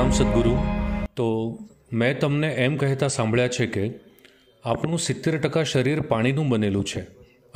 પ્રણામ સદગુરુ તો મેં તમને એમ કહેતા સાંભળ્યા છે કે આપણું સિત્તેર ટકા શરીર પાણીનું બનેલું છે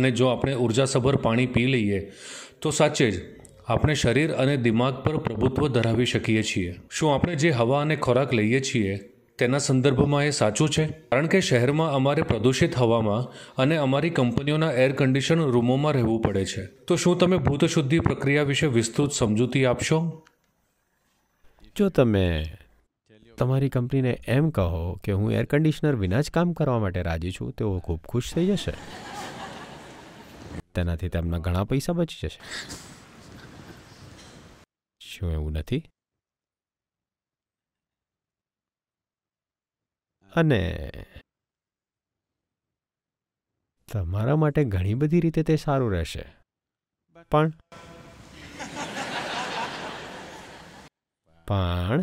અને જો આપણે ઉર્જાસભર પાણી પી લઈએ તો સાચે જ આપણે શરીર અને દિમાગ પર પ્રભુત્વ ધરાવી શકીએ છીએ શું આપણે જે હવા અને ખોરાક લઈએ છીએ તેના સંદર્ભમાં એ સાચું છે કારણ કે શહેરમાં અમારે પ્રદૂષિત હવામાં અને અમારી કંપનીઓના એર કન્ડિશન રૂમોમાં રહેવું પડે છે તો શું તમે ભૂતશુદ્ધિ પ્રક્રિયા વિશે વિસ્તૃત સમજૂતી આપશો જો તમે તમારી કંપનીને એમ કહો કે હું એર કન્ડિશનર વિના જ કામ કરવા માટે રાજી છું તેઓ ખૂબ ખુશ થઈ જશે તેનાથી તેમના ઘણા પૈસા બચી જશે શું એવું નથી અને તમારા માટે ઘણી બધી રીતે તે સારું રહેશે પણ પણ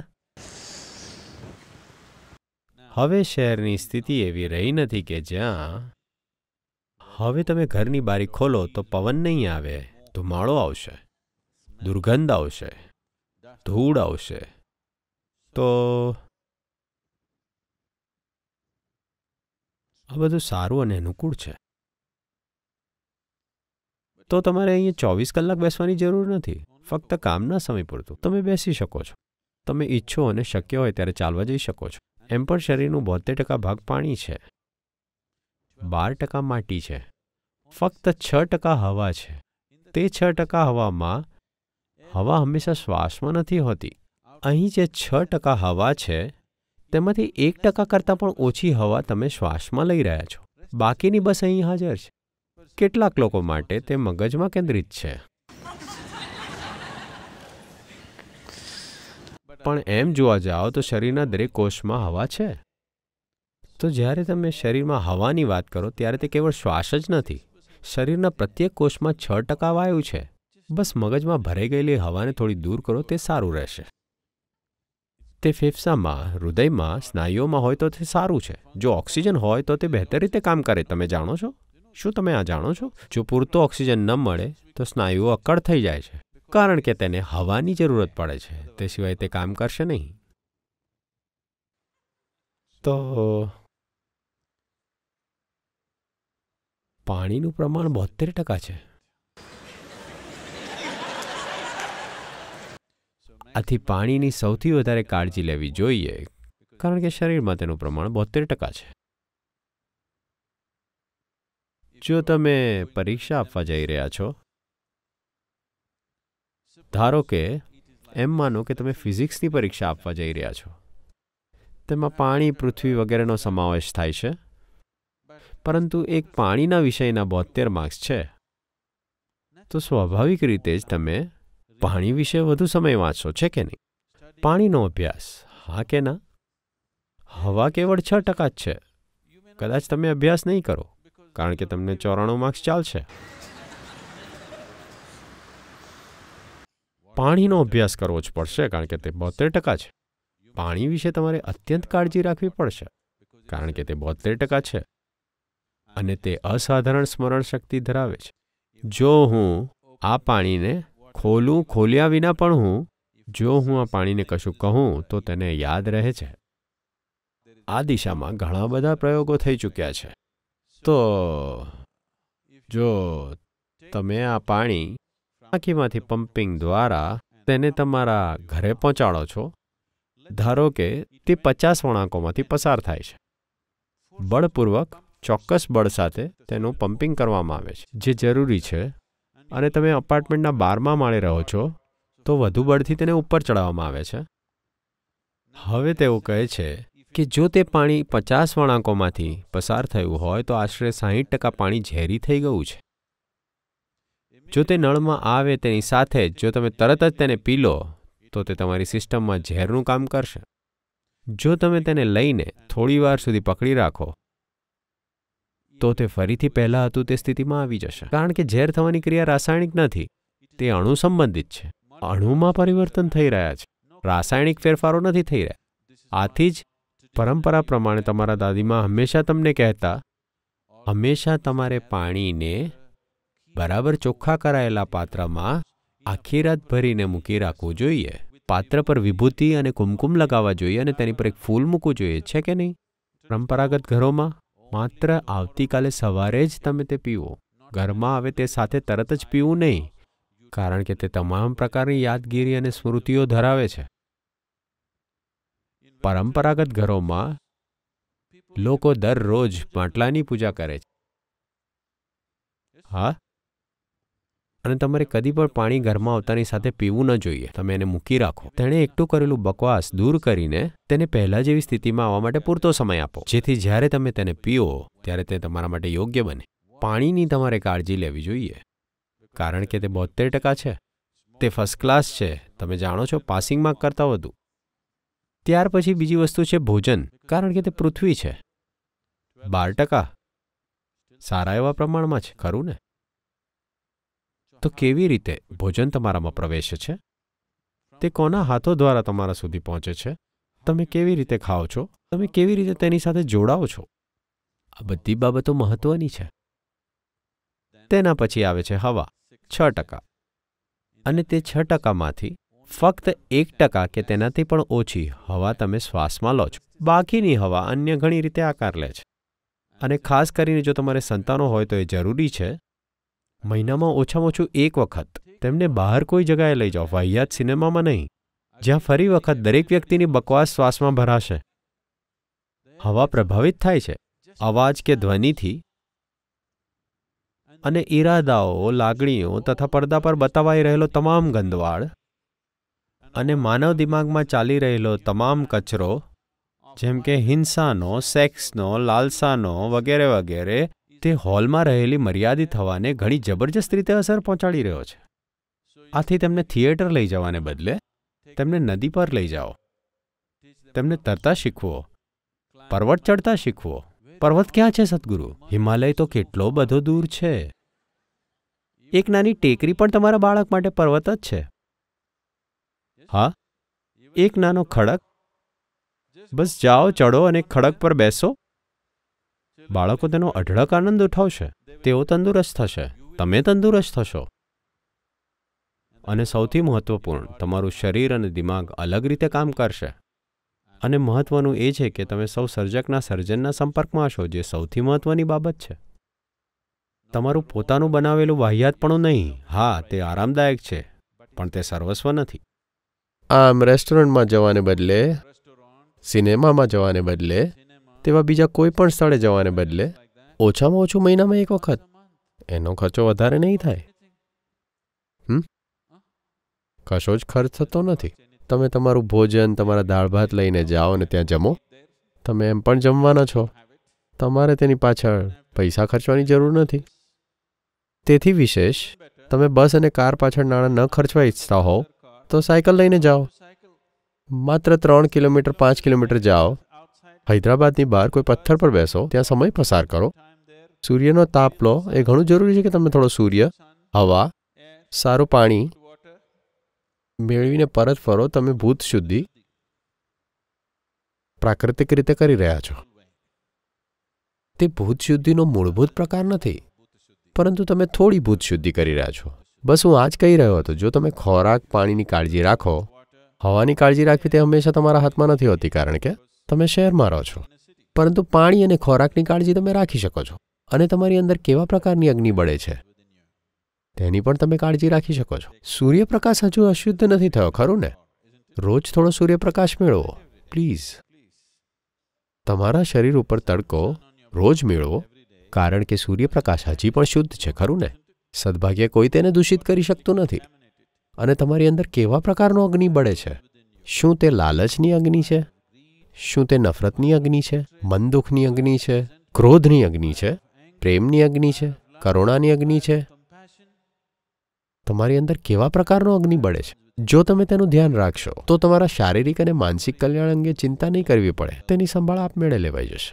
હવે શહેરની સ્થિતિ એવી રહી નથી કે જ્યાં હવે તમે ઘરની બારી ખોલો તો પવન નહીં આવે ધુમાળો આવશે દુર્ગંધ આવશે ધૂળ આવશે તો આ બધું સારું અને અનુકૂળ છે તો તમારે અહીંયા ચોવીસ કલાક બેસવાની જરૂર નથી ફક્ત કામના સમય પૂરતું તમે બેસી શકો છો તમે ઈચ્છો અને શક્ય હોય ત્યારે ચાલવા જઈ શકો છો એમ પણ શરીરનું બોતેર ટકા ભાગ પાણી છે બાર ટકા માટી છે ફક્ત છ ટકા હવા છે તે છ ટકા હવામાં હવા હંમેશા શ્વાસમાં નથી હોતી અહીં જે છ ટકા હવા છે તેમાંથી એક ટકા કરતાં પણ ઓછી હવા તમે શ્વાસમાં લઈ રહ્યા છો બાકીની બસ અહીં હાજર છે કેટલાક લોકો માટે તે મગજમાં કેન્દ્રિત છે પણ એમ જોવા જાઓ તો શરીરના દરેક કોષમાં હવા છે તો જ્યારે તમે શરીરમાં હવાની વાત કરો ત્યારે તે કેવળ શ્વાસ જ નથી શરીરના પ્રત્યેક કોષમાં છ ટકા વાયુ છે બસ મગજમાં ભરાઈ ગયેલી હવાને થોડી દૂર કરો તે સારું રહેશે તે ફેફસામાં હૃદયમાં સ્નાયુઓમાં હોય તો તે સારું છે જો ઓક્સિજન હોય તો તે બહેતર રીતે કામ કરે તમે જાણો છો શું તમે આ જાણો છો જો પૂરતો ઓક્સિજન ન મળે તો સ્નાયુઓ અક્કડ થઈ જાય છે કારણ કે તેને હવાની જરૂરત પડે છે તે સિવાય તે કામ કરશે નહીં તો પાણીનું પ્રમાણ બોતેર ટકા છે આથી પાણીની સૌથી વધારે કાળજી લેવી જોઈએ કારણ કે શરીરમાં તેનું પ્રમાણ બોતેર ટકા છે જો તમે પરીક્ષા આપવા જઈ રહ્યા છો ધારો કે એમ માનો કે તમે ફિઝિક્સની પરીક્ષા આપવા જઈ રહ્યા છો તેમાં પાણી પૃથ્વી વગેરેનો સમાવેશ થાય છે પરંતુ એક પાણીના વિષયના બોતેર માર્ક્સ છે તો સ્વાભાવિક રીતે જ તમે પાણી વિશે વધુ સમય વાંચશો છે કે નહીં પાણીનો અભ્યાસ હા કે ના હવા કેવળ છ ટકા જ છે કદાચ તમે અભ્યાસ નહીં કરો કારણ કે તમને ચોરાણું માર્ક્સ ચાલશે પાણીનો અભ્યાસ કરવો જ પડશે કારણ કે તે બોતેર ટકા છે પાણી વિશે તમારે અત્યંત કાળજી રાખવી પડશે કારણ કે તે બોતેર ટકા છે અને તે અસાધારણ સ્મરણ શક્તિ ધરાવે છે જો હું આ પાણીને ખોલું ખોલ્યા વિના પણ હું જો હું આ પાણીને કશું કહું તો તેને યાદ રહે છે આ દિશામાં ઘણા બધા પ્રયોગો થઈ ચૂક્યા છે તો જો તમે આ પાણી ટાંકીમાંથી પમ્પિંગ દ્વારા તેને તમારા ઘરે પહોંચાડો છો ધારો કે તે પચાસ વણાંકોમાંથી પસાર થાય છે બળપૂર્વક ચોક્કસ બળ સાથે તેનું પમ્પિંગ કરવામાં આવે છે જે જરૂરી છે અને તમે અપાર્ટમેન્ટના બારમાં માળે રહો છો તો વધુ બળથી તેને ઉપર ચડાવવામાં આવે છે હવે તેઓ કહે છે કે જો તે પાણી પચાસ વણાંકોમાંથી પસાર થયું હોય તો આશરે સાહીઠ ટકા પાણી ઝેરી થઈ ગયું છે જો તે નળમાં આવે તેની સાથે જ જો તમે તરત જ તેને પી લો તો તે તમારી સિસ્ટમમાં ઝેરનું કામ કરશે જો તમે તેને લઈને થોડી વાર સુધી પકડી રાખો તો તે ફરીથી પહેલાં હતું તે સ્થિતિમાં આવી જશે કારણ કે ઝેર થવાની ક્રિયા રાસાયણિક નથી તે અણુ સંબંધિત છે અણુમાં પરિવર્તન થઈ રહ્યા છે રાસાયણિક ફેરફારો નથી થઈ રહ્યા આથી જ પરંપરા પ્રમાણે તમારા દાદીમાં હંમેશા તમને કહેતા હંમેશા તમારે પાણીને બરાબર ચોખ્ખા કરાયેલા પાત્રમાં આખી રાત ભરીને મૂકી રાખવું જોઈએ પાત્ર પર વિભૂતિ અને કુમકુમ લગાવવા જોઈએ અને તેની પર એક ફૂલ મૂકવું જોઈએ છે કે નહીં પરંપરાગત ઘરોમાં માત્ર આવતીકાલે સવારે જ તમે તે પીવો ઘરમાં આવે તે સાથે તરત જ પીવું નહીં કારણ કે તે તમામ પ્રકારની યાદગીરી અને સ્મૃતિઓ ધરાવે છે પરંપરાગત ઘરોમાં લોકો દરરોજ માટલાની પૂજા કરે છે હા અને તમારે કદી પણ પાણી ઘરમાં આવતાની સાથે પીવું ન જોઈએ તમે એને મૂકી રાખો તેણે એકઠું કરેલું બકવાસ દૂર કરીને તેને પહેલા જેવી સ્થિતિમાં આવવા માટે પૂરતો સમય આપો જેથી જ્યારે તમે તેને પીઓ ત્યારે તે તમારા માટે યોગ્ય બને પાણીની તમારે કાળજી લેવી જોઈએ કારણ કે તે બોતેર ટકા છે તે ફર્સ્ટ ક્લાસ છે તમે જાણો છો પાસિંગ માર્ક કરતાં વધુ ત્યાર પછી બીજી વસ્તુ છે ભોજન કારણ કે તે પૃથ્વી છે બાર ટકા સારા એવા પ્રમાણમાં છે ખરું ને તો કેવી રીતે ભોજન તમારામાં પ્રવેશે છે તે કોના હાથો દ્વારા તમારા સુધી પહોંચે છે તમે કેવી રીતે ખાઓ છો તમે કેવી રીતે તેની સાથે જોડાઓ છો આ બધી બાબતો મહત્વની છે તેના પછી આવે છે હવા છ ટકા અને તે છ ટકામાંથી ફક્ત એક ટકા કે તેનાથી પણ ઓછી હવા તમે શ્વાસમાં લો છો બાકીની હવા અન્ય ઘણી રીતે આકાર લે છે અને ખાસ કરીને જો તમારે સંતાનો હોય તો એ જરૂરી છે મહિનામાં ઓછામાં ઓછું એક વખત તેમને બહાર કોઈ જગાએ લઈ જાઓ વાહિયાત સિનેમામાં નહીં જ્યાં ફરી વખત દરેક વ્યક્તિની બકવાસ શ્વાસમાં ભરાશે હવા પ્રભાવિત થાય છે અવાજ કે ધ્વનિથી અને ઈરાદાઓ લાગણીઓ તથા પડદા પર બતાવાઈ રહેલો તમામ ગંદવાળ અને માનવ દિમાગમાં ચાલી રહેલો તમામ કચરો જેમ કે હિંસાનો સેક્સનો લાલસાનો વગેરે વગેરે તે હોલમાં રહેલી મર્યાદિત થવાને ઘણી જબરજસ્ત રીતે અસર પહોંચાડી રહ્યો છે આથી તેમને થિયેટર લઈ જવાને બદલે તેમને નદી પર લઈ જાઓ તેમને તરતા શીખવો પર્વત ચડતા શીખવો પર્વત ક્યાં છે સદગુરુ હિમાલય તો કેટલો બધો દૂર છે એક નાની ટેકરી પણ તમારા બાળક માટે પર્વત જ છે હા એક નાનો ખડક બસ જાઓ ચડો અને ખડક પર બેસો બાળકો તેનો અઢળક આનંદ ઉઠાવશે તેઓ તંદુરસ્ત થશે તમે તંદુરસ્ત થશો અને સૌથી મહત્વપૂર્ણ તમારું શરીર અને દિમાગ અલગ રીતે કામ કરશે અને મહત્વનું એ છે કે તમે સૌ સર્જકના સર્જનના સંપર્કમાં હશો જે સૌથી મહત્વની બાબત છે તમારું પોતાનું બનાવેલું વાહિયાતપણું નહીં હા તે આરામદાયક છે પણ તે સર્વસ્વ નથી આમ રેસ્ટોરન્ટમાં જવાને બદલે સિનેમામાં જવાને બદલે તેવા બીજા કોઈ પણ સ્થળે જવાને બદલે ઓછામાં ઓછું મહિનામાં એક વખત એનો ખર્ચો વધારે નહીં થાય હમ કશો જ ખર્ચ થતો નથી તમે તમારું ભોજન તમારા દાળ ભાત લઈને જાઓ ને ત્યાં જમો તમે એમ પણ જમવાના છો તમારે તેની પાછળ પૈસા ખર્ચવાની જરૂર નથી તેથી વિશેષ તમે બસ અને કાર પાછળ નાણાં ન ખર્ચવા ઈચ્છતા હોવ તો સાયકલ લઈને જાઓ માત્ર ત્રણ કિલોમીટર પાંચ કિલોમીટર જાઓ હૈદરાબાદની બહાર કોઈ પથ્થર પર બેસો ત્યાં સમય પસાર કરો સૂર્યનો તાપ લો એ ઘણું જરૂરી છે કે તમે થોડો સૂર્ય હવા સારું પાણી મેળવીને પરત ફરો તમે ભૂત શુદ્ધિ પ્રાકૃતિક રીતે કરી રહ્યા છો તે ભૂત શુદ્ધિનો મૂળભૂત પ્રકાર નથી પરંતુ તમે થોડી ભૂત શુદ્ધિ કરી રહ્યા છો બસ હું આજ કહી રહ્યો હતો જો તમે ખોરાક પાણીની કાળજી રાખો હવાની કાળજી રાખવી તે હંમેશા તમારા હાથમાં નથી હોતી કારણ કે તમે શહેરમાં રહો છો પરંતુ પાણી અને ખોરાકની કાળજી તમે રાખી શકો છો અને તમારી અંદર કેવા પ્રકારની અગ્નિ બળે છે તેની પણ તમે કાળજી રાખી શકો છો સૂર્યપ્રકાશ હજુ અશુદ્ધ નથી થયો ખરું ને રોજ થોડો સૂર્યપ્રકાશ મેળવો પ્લીઝ તમારા શરીર ઉપર તડકો રોજ મેળવો કારણ કે સૂર્યપ્રકાશ હજી પણ શુદ્ધ છે ખરું ને સદભાગ્ય કોઈ તેને દૂષિત કરી શકતું નથી અને તમારી અંદર કેવા પ્રકારનો અગ્નિ બળે છે શું તે લાલચની અગ્નિ છે શું તે નફરતની અગ્નિ છે મન દુઃખની અગ્નિ છે ક્રોધની અગ્નિ છે પ્રેમની અગ્નિ છે કરુણાની અગ્નિ છે તમારી અંદર કેવા પ્રકારનો અગ્નિ બળે છે જો તમે તેનું ધ્યાન રાખશો તો તમારા શારીરિક અને માનસિક કલ્યાણ અંગે ચિંતા નહીં કરવી પડે તેની સંભાળ આપમેળે લેવાઈ જશે